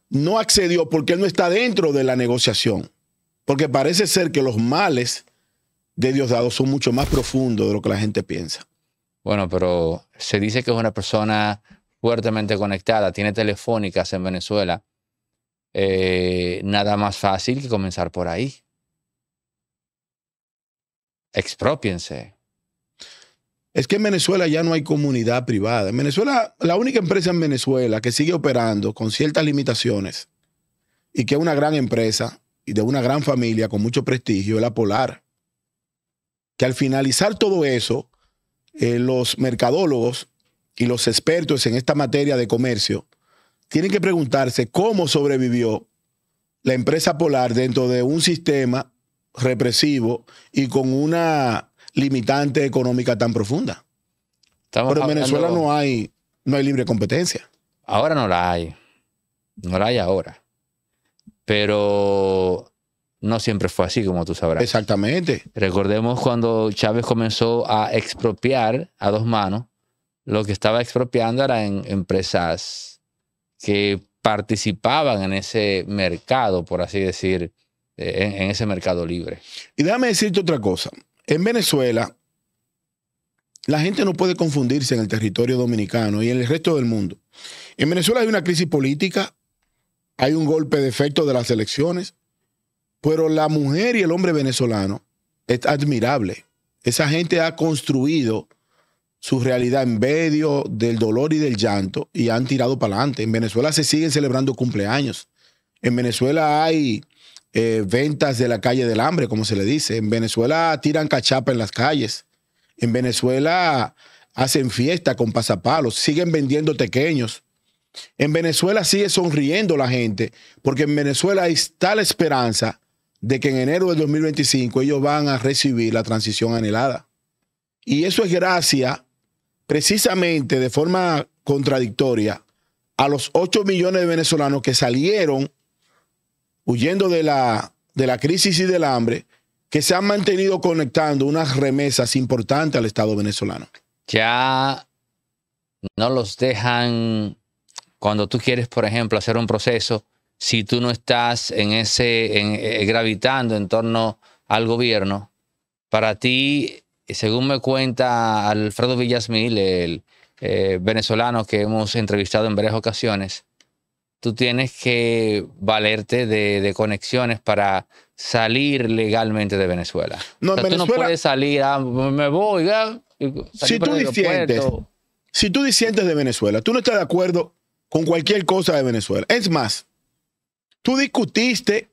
no accedió porque él no está dentro de la negociación, porque parece ser que los males de Diosdado son mucho más profundos de lo que la gente piensa. Bueno, pero se dice que es una persona fuertemente conectada, tiene telefónicas en Venezuela. Eh, nada más fácil que comenzar por ahí expropiense. Es que en Venezuela ya no hay comunidad privada. En Venezuela, la única empresa en Venezuela que sigue operando con ciertas limitaciones y que es una gran empresa y de una gran familia con mucho prestigio es la Polar. Que al finalizar todo eso, eh, los mercadólogos y los expertos en esta materia de comercio tienen que preguntarse cómo sobrevivió la empresa Polar dentro de un sistema represivo y con una limitante económica tan profunda. Pero en Venezuela no hay, no hay libre competencia. Ahora no la hay. No la hay ahora. Pero no siempre fue así, como tú sabrás. Exactamente. Recordemos cuando Chávez comenzó a expropiar a dos manos, lo que estaba expropiando eran empresas que participaban en ese mercado, por así decir, en, ese mercado libre. Y déjame decirte otra cosa. En Venezuela, la gente no puede confundirse en el territorio dominicano y en el resto del mundo. En Venezuela hay una crisis política, hay un golpe de efecto de las elecciones, pero la mujer y el hombre venezolano es admirable. Esa gente ha construido su realidad en medio del dolor y del llanto y han tirado para adelante. En Venezuela se siguen celebrando cumpleaños. En Venezuela hay eh, ventas de la calle del hambre, como se le dice. En Venezuela tiran cachapa en las calles. En Venezuela hacen fiesta con pasapalos, siguen vendiendo pequeños. En Venezuela sigue sonriendo la gente, porque en Venezuela está la esperanza de que en enero del 2025 ellos van a recibir la transición anhelada. Y eso es gracias, precisamente de forma contradictoria, a los 8 millones de venezolanos que salieron huyendo de la, de la crisis y del hambre, que se han mantenido conectando unas remesas importantes al Estado venezolano. Ya no los dejan cuando tú quieres, por ejemplo, hacer un proceso, si tú no estás en ese, eh, gravitando en torno al gobierno, para ti, según me cuenta Alfredo Villasmil, el eh, venezolano que hemos entrevistado en varias ocasiones, tú tienes que valerte de, conexiones para salir legalmente de Venezuela. No, tú no puedes salir, ah, me voy. si, tú disientes, si tú disientes de Venezuela, tú no estás de acuerdo con cualquier cosa de Venezuela. Es más, tú discutiste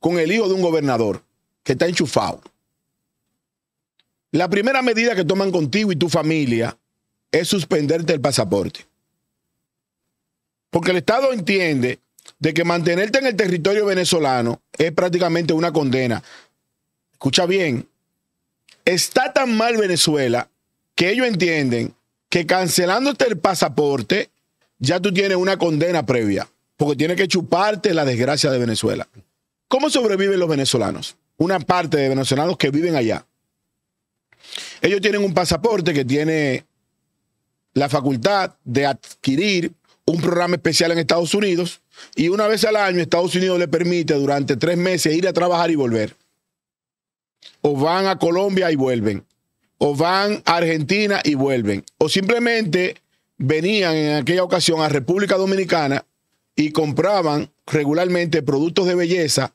con el hijo de un gobernador que está enchufado. La primera medida que toman contigo y tu familia es suspenderte el pasaporte. Porque el Estado entiende de que mantenerte en el territorio venezolano es prácticamente una condena. Escucha bien, está tan mal Venezuela que ellos entienden que cancelándote el pasaporte ya tú tienes una condena previa, porque tienes que chuparte la desgracia de Venezuela. ¿Cómo sobreviven los venezolanos? Una parte de venezolanos que viven allá. Ellos tienen un pasaporte que tiene la facultad de adquirir un programa especial en Estados Unidos y una vez al año Estados Unidos le permite durante tres meses ir a trabajar y volver. O van a Colombia y vuelven. O van a Argentina y vuelven. O simplemente venían en aquella ocasión a República Dominicana y compraban regularmente productos de belleza,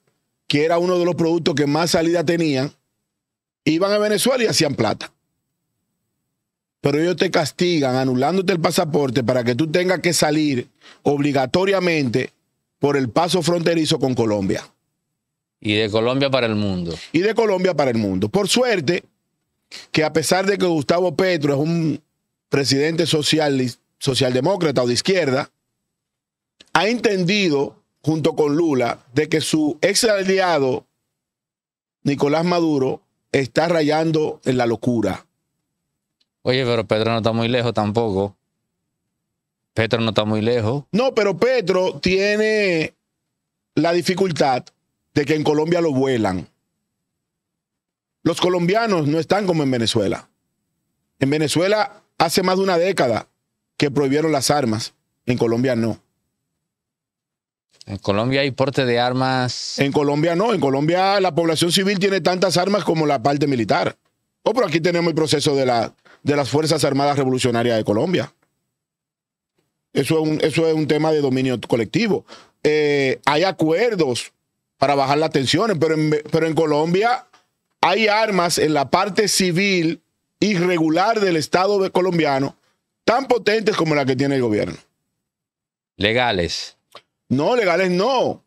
que era uno de los productos que más salida tenían. Iban a Venezuela y hacían plata pero ellos te castigan anulándote el pasaporte para que tú tengas que salir obligatoriamente por el paso fronterizo con Colombia. Y de Colombia para el mundo. Y de Colombia para el mundo. Por suerte, que a pesar de que Gustavo Petro es un presidente socialdemócrata o de izquierda, ha entendido, junto con Lula, de que su ex aliado, Nicolás Maduro, está rayando en la locura. Oye, pero Petro no está muy lejos tampoco. Petro no está muy lejos. No, pero Petro tiene la dificultad de que en Colombia lo vuelan. Los colombianos no están como en Venezuela. En Venezuela hace más de una década que prohibieron las armas. En Colombia no. En Colombia hay porte de armas. En Colombia no. En Colombia la población civil tiene tantas armas como la parte militar. oh, pero aquí tenemos el proceso de la de las Fuerzas Armadas Revolucionarias de Colombia. Eso es un, eso es un tema de dominio colectivo. Eh, hay acuerdos para bajar las tensiones, pero en, pero en Colombia hay armas en la parte civil irregular del Estado colombiano tan potentes como la que tiene el gobierno. Legales. No, legales no.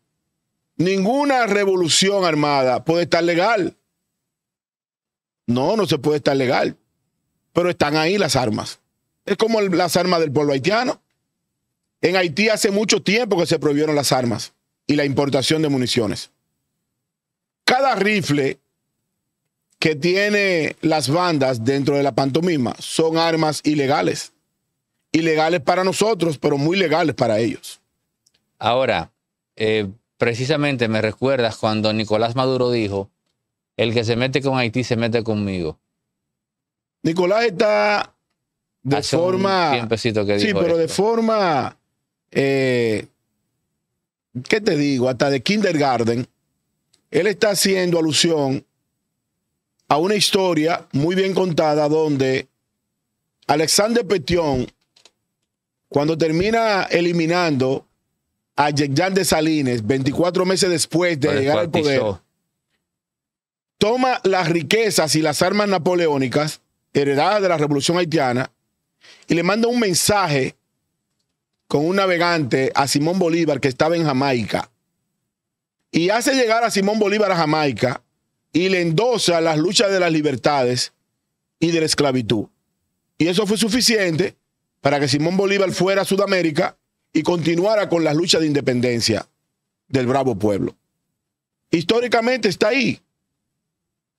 Ninguna revolución armada puede estar legal. No, no se puede estar legal pero están ahí las armas. Es como las armas del pueblo haitiano. En Haití hace mucho tiempo que se prohibieron las armas y la importación de municiones. Cada rifle que tiene las bandas dentro de la pantomima son armas ilegales. Ilegales para nosotros, pero muy legales para ellos. Ahora, eh, precisamente me recuerdas cuando Nicolás Maduro dijo, el que se mete con Haití se mete conmigo. Nicolás está de forma. que sí, pero de forma. Eh, ¿Qué te digo? Hasta de kindergarten. Él está haciendo alusión a una historia muy bien contada donde Alexander Petion, cuando termina eliminando a Yeyan de Salines 24 meses después de llegar al poder, toma las riquezas y las armas napoleónicas heredada de la Revolución Haitiana, y le manda un mensaje con un navegante a Simón Bolívar que estaba en Jamaica. Y hace llegar a Simón Bolívar a Jamaica y le endosa las luchas de las libertades y de la esclavitud. Y eso fue suficiente para que Simón Bolívar fuera a Sudamérica y continuara con las luchas de independencia del bravo pueblo. Históricamente está ahí.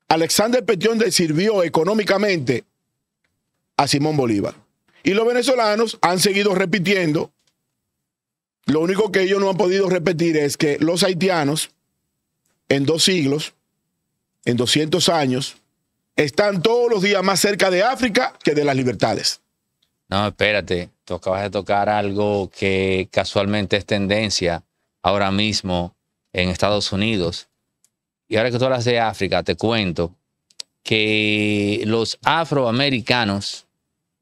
Alexander Petión le sirvió económicamente a Simón Bolívar. Y los venezolanos han seguido repitiendo. Lo único que ellos no han podido repetir es que los haitianos, en dos siglos, en 200 años, están todos los días más cerca de África que de las libertades. No, espérate, tú acabas de tocar algo que casualmente es tendencia ahora mismo en Estados Unidos. Y ahora que tú hablas de África, te cuento que los afroamericanos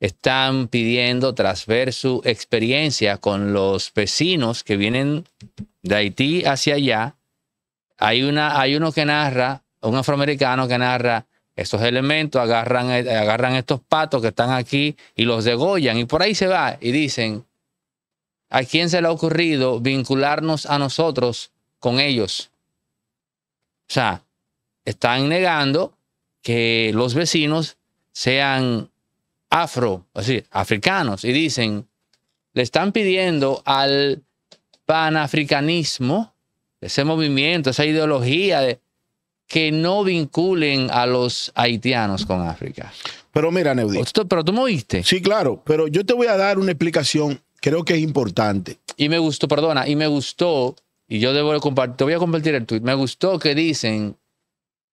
están pidiendo, tras ver su experiencia con los vecinos que vienen de Haití hacia allá, hay, una, hay uno que narra, un afroamericano que narra, estos elementos agarran, eh, agarran estos patos que están aquí y los degollan y por ahí se va y dicen, ¿a quién se le ha ocurrido vincularnos a nosotros con ellos? O sea, están negando que los vecinos sean afro, así, africanos, y dicen, le están pidiendo al panafricanismo, ese movimiento, esa ideología que no vinculen a los haitianos con África. Pero mira, Neudi. Pero tú me oíste. Sí, claro, pero yo te voy a dar una explicación, creo que es importante. Y me gustó, perdona, y me gustó, y yo debo compartir, te voy a compartir el tweet, me gustó que dicen,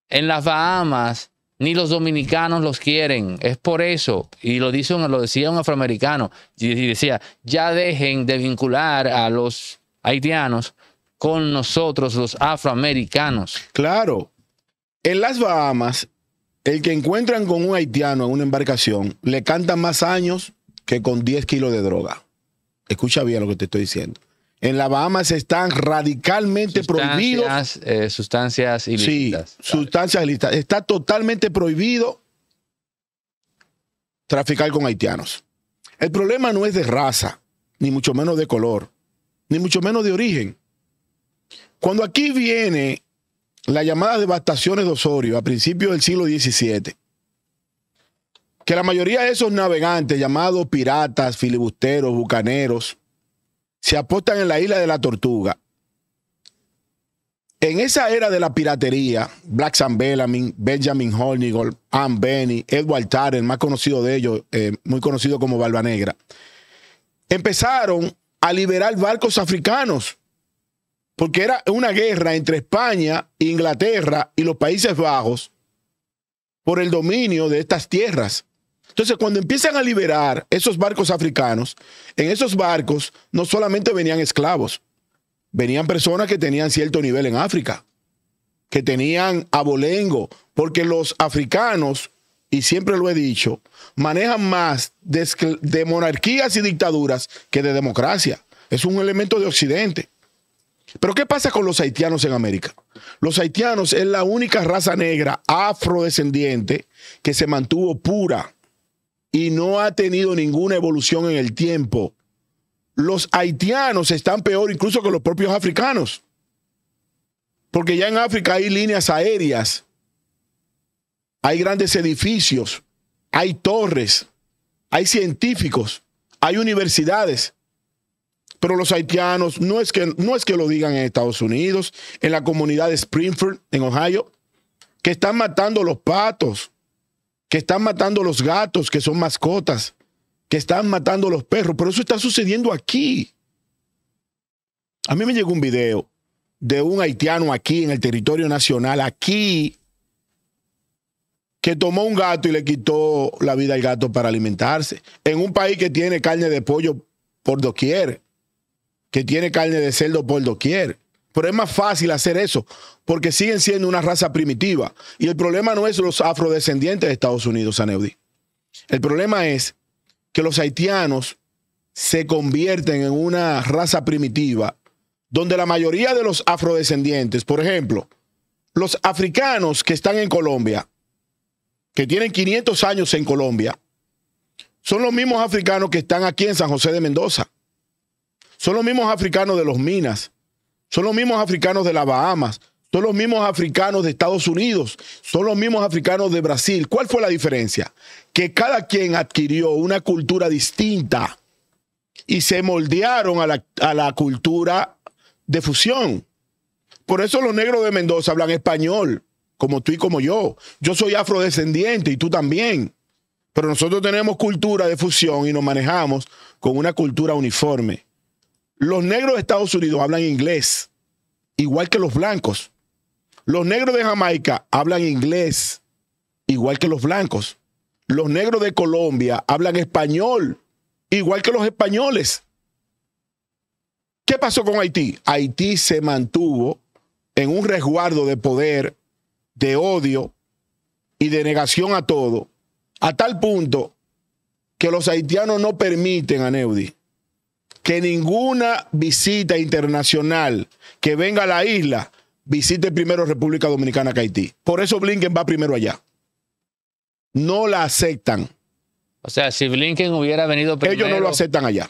en las Bahamas ni los dominicanos los quieren. Es por eso, y lo, dicen, lo decía un afroamericano, y decía, ya dejen de vincular a los haitianos con nosotros los afroamericanos. Claro. En las Bahamas, el que encuentran con un haitiano en una embarcación, le cantan más años que con 10 kilos de droga. Escucha bien lo que te estoy diciendo en La Bahamas están radicalmente prohibidos. Eh, sustancias ilícitas. Sí, sustancias ilícitas. Está totalmente prohibido traficar con haitianos. El problema no es de raza, ni mucho menos de color, ni mucho menos de origen. Cuando aquí viene la llamada devastaciones de Osorio a principios del siglo XVII, que la mayoría de esos navegantes llamados piratas, filibusteros, bucaneros, se apostan en la isla de la tortuga. En esa era de la piratería, Black Sam Bellamy, Benjamin Hornigold, Anne Benny, Edward Tarr, el más conocido de ellos, eh, muy conocido como Barba Negra, empezaron a liberar barcos africanos, porque era una guerra entre España, Inglaterra y los Países Bajos por el dominio de estas tierras. Entonces, cuando empiezan a liberar esos barcos africanos, en esos barcos no solamente venían esclavos, venían personas que tenían cierto nivel en África, que tenían abolengo, porque los africanos, y siempre lo he dicho, manejan más de, monarquías y dictaduras que de democracia. Es un elemento de Occidente. Pero ¿qué pasa con los haitianos en América? Los haitianos es la única raza negra afrodescendiente que se mantuvo pura y no ha tenido ninguna evolución en el tiempo. Los haitianos están peor incluso que los propios africanos. Porque ya en África hay líneas aéreas, hay grandes edificios, hay torres, hay científicos, hay universidades. Pero los haitianos no es que, no es que lo digan en Estados Unidos, en la comunidad de Springfield, en Ohio, que están matando los patos que están matando los gatos, que son mascotas, que están matando los perros, pero eso está sucediendo aquí. A mí me llegó un video de un haitiano aquí en el territorio nacional, aquí, que tomó un gato y le quitó la vida al gato para alimentarse, en un país que tiene carne de pollo por doquier, que tiene carne de cerdo por doquier. Pero es más fácil hacer eso, porque siguen siendo una raza primitiva. Y el problema no es los afrodescendientes de Estados Unidos, Aneudi. El problema es que los haitianos se convierten en una raza primitiva, donde la mayoría de los afrodescendientes, por ejemplo, los africanos que están en Colombia, que tienen 500 años en Colombia, son los mismos africanos que están aquí en San José de Mendoza. Son los mismos africanos de los Minas, son los mismos africanos de las Bahamas, son los mismos africanos de Estados Unidos, son los mismos africanos de Brasil. ¿Cuál fue la diferencia? Que cada quien adquirió una cultura distinta y se moldearon a la, a la cultura de fusión. Por eso los negros de Mendoza hablan español, como tú y como yo. Yo soy afrodescendiente y tú también. Pero nosotros tenemos cultura de fusión y nos manejamos con una cultura uniforme. Los negros de Estados Unidos hablan inglés, igual que los blancos. Los negros de Jamaica hablan inglés, igual que los blancos. Los negros de Colombia hablan español, igual que los españoles. ¿Qué pasó con Haití? Haití se mantuvo en un resguardo de poder, de odio y de negación a todo, a tal punto que los haitianos no permiten a Neudi que ninguna visita internacional que venga a la isla visite primero República Dominicana que Haití. Por eso Blinken va primero allá. No la aceptan. O sea, si Blinken hubiera venido primero. Ellos no lo aceptan allá.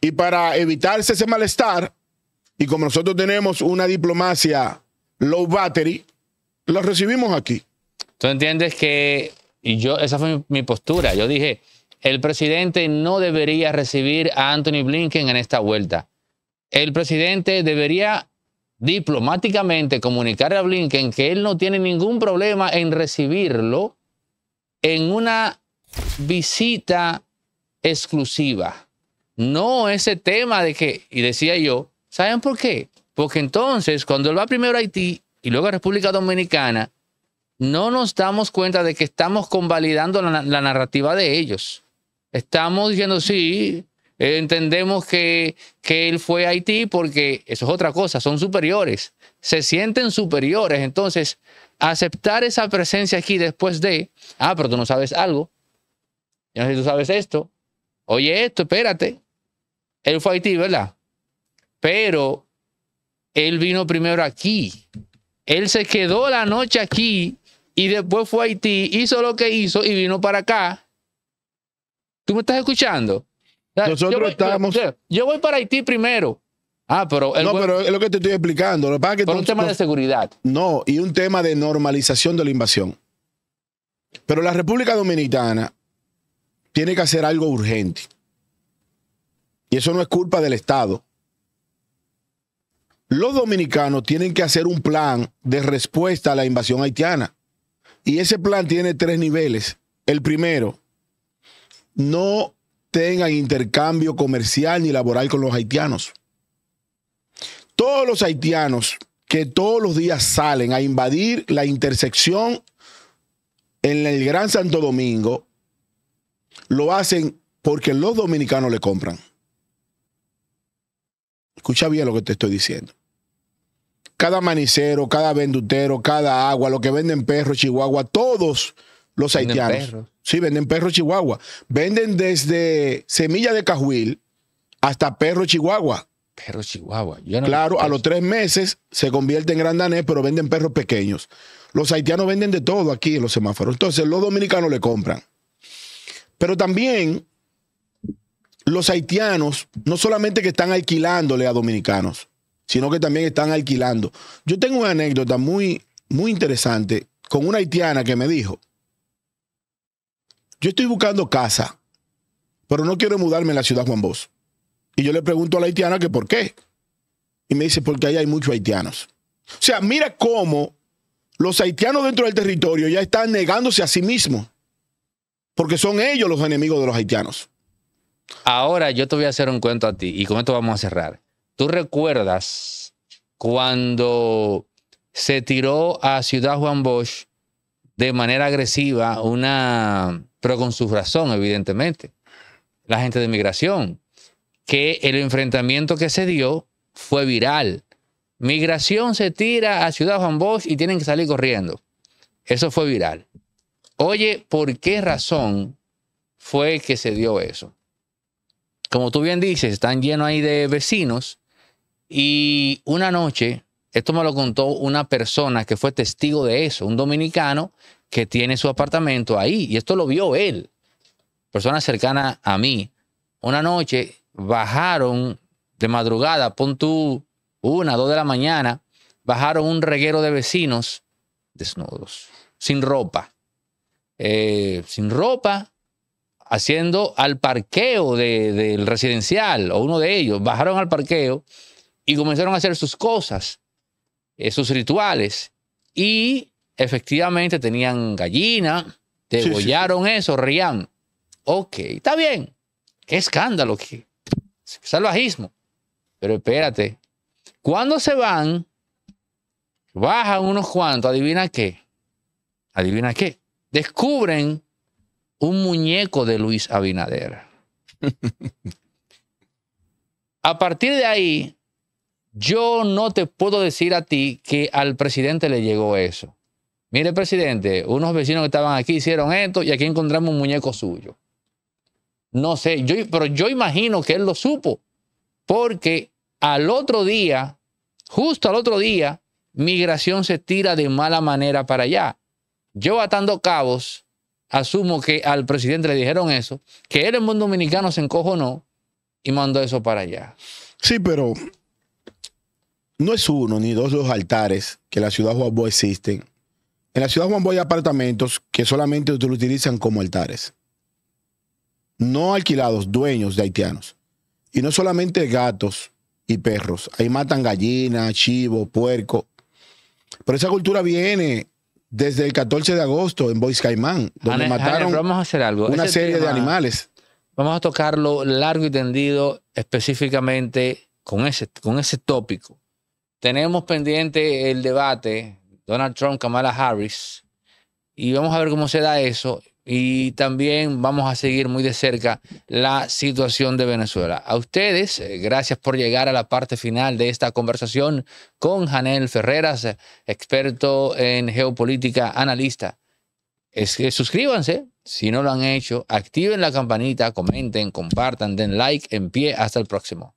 Y para evitarse ese malestar, y como nosotros tenemos una diplomacia low battery, los recibimos aquí. ¿Tú entiendes que.? Y yo, esa fue mi postura. Yo dije, el presidente no debería recibir a Anthony Blinken en esta vuelta. El presidente debería diplomáticamente comunicarle a Blinken que él no tiene ningún problema en recibirlo en una visita exclusiva. No ese tema de que, y decía yo, ¿saben por qué? Porque entonces, cuando él va primero a Haití y luego a República Dominicana, no nos damos cuenta de que estamos convalidando la narrativa de ellos. Estamos diciendo, sí, eh, entendemos que, que él fue a Haití porque eso es otra cosa, son superiores, se sienten superiores. Entonces, aceptar esa presencia aquí después de, ah, pero tú no sabes algo, yo no sé si tú sabes esto, oye esto, espérate, él fue a Haití, ¿verdad? Pero él vino primero aquí, él se quedó la noche aquí y después fue a Haití, hizo lo que hizo y vino para acá ¿Tú me estás escuchando? Nosotros yo voy, estamos. Yo, voy para Haití primero. Ah, pero. no, pero es lo que te estoy explicando. Lo un tema de seguridad. No, y un tema de normalización de la invasión. Pero la República Dominicana tiene que hacer algo urgente. Y eso no es culpa del Estado. Los dominicanos tienen que hacer un plan de respuesta a la invasión haitiana. Y ese plan tiene tres niveles. El primero, no tengan intercambio comercial ni laboral con los haitianos. Todos los haitianos que todos los días salen a invadir la intersección en el Gran Santo Domingo, lo hacen porque los dominicanos le compran. Escucha bien lo que te estoy diciendo. Cada manicero, cada vendutero, cada agua, lo que venden perros, chihuahua, todos los haitianos. Sí, venden perros chihuahua. Venden desde semilla de cajuil hasta perro chihuahua. Perro chihuahua. claro, a los tres meses se convierte en gran danés, pero venden perros pequeños. Los haitianos venden de todo aquí en los semáforos. Entonces, los dominicanos le compran. Pero también los haitianos, no solamente que están alquilándole a dominicanos, sino que también están alquilando. Yo tengo una anécdota muy, muy interesante con una haitiana que me dijo, yo estoy buscando casa, pero no quiero mudarme en la ciudad Juan Bosch. Y yo le pregunto a la haitiana que por qué. Y me dice, porque ahí hay muchos haitianos. O sea, mira cómo los haitianos dentro del territorio ya están negándose a sí mismos, porque son ellos los enemigos de los haitianos. Ahora yo te voy a hacer un cuento a ti y con esto vamos a cerrar. ¿Tú recuerdas cuando se tiró a Ciudad Juan Bosch de manera agresiva una pero con su razón, evidentemente. La gente de migración, que el enfrentamiento que se dio fue viral. Migración se tira a Ciudad Juan Bosch y tienen que salir corriendo. Eso fue viral. Oye, ¿por qué razón fue que se dio eso? Como tú bien dices, están llenos ahí de vecinos y una noche, esto me lo contó una persona que fue testigo de eso, un dominicano que tiene su apartamento ahí. Y esto lo vio él, persona cercana a mí. Una noche bajaron de madrugada, pon tú una, dos de la mañana, bajaron un reguero de vecinos desnudos, sin ropa. Eh, sin ropa, haciendo al parqueo del residencial, o uno de ellos, bajaron al parqueo y comenzaron a hacer sus cosas, eh, sus rituales. Y Efectivamente tenían gallina, degollaron sí, eso, rían. Ok, está bien. Qué escándalo, qué salvajismo. Pero espérate, cuando se van, bajan unos cuantos, adivina qué, adivina qué, descubren un muñeco de Luis Abinader. a partir de ahí, yo no te puedo decir a ti que al presidente le llegó eso. Mire, presidente, unos vecinos que estaban aquí hicieron esto y aquí encontramos un muñeco suyo. No sé, yo, pero yo imagino que él lo supo, porque al otro día, justo al otro día, migración se tira de mala manera para allá. Yo atando cabos, asumo que al presidente le dijeron eso, que él en buen dominicano se no y mandó eso para allá. Sí, pero no es uno ni dos los altares que la ciudad de Juan existen en la ciudad de Juan hay apartamentos que solamente lo utilizan como altares. No alquilados, dueños de haitianos. Y no solamente gatos y perros. Ahí matan gallinas, chivos, puerco. Pero esa cultura viene desde el 14 de agosto en Bois Caimán, donde mataron vamos a hacer algo. una serie de animales. Vamos a tocarlo largo y tendido específicamente con ese, con ese tópico. Tenemos pendiente el debate Donald Trump, Kamala Harris. Y vamos a ver cómo se da eso. Y también vamos a seguir muy de cerca la situación de Venezuela. A ustedes, eh, gracias por llegar a la parte final de esta conversación con Janel Ferreras, experto en geopolítica, analista. Es que suscríbanse si no lo han hecho, activen la campanita, comenten, compartan, den like, en pie, hasta el próximo.